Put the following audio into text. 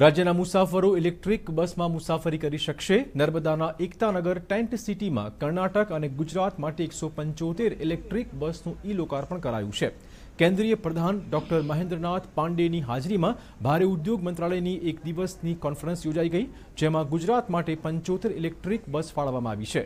રાજ્યના મુસાફરો ઇલેક્ટ્રિક બસમાં મુસાફરી કરી શકશે नर्मदाના એકતાનગર ટેન્ટ સિટીમાં કર્ણાટક અને ગુજરાત માટે 175 ઇલેક્ટ્રિક બસનું ઈલોકાર્પણ કરાયું છે કેન્દ્રીય પ્રધાન ડોક્ટર મહેન્દ્રનાથ પાંડેની હાજરીમાં ભારે ઉદ્યોગ મંત્રાલયની એક દિવસની કોન્ફરન્સ યોજાઈ ગઈ જેમાં ગુજરાત માટે 75 ઇલેક્ટ્રિક બસ ફાળવવામાં આવી છે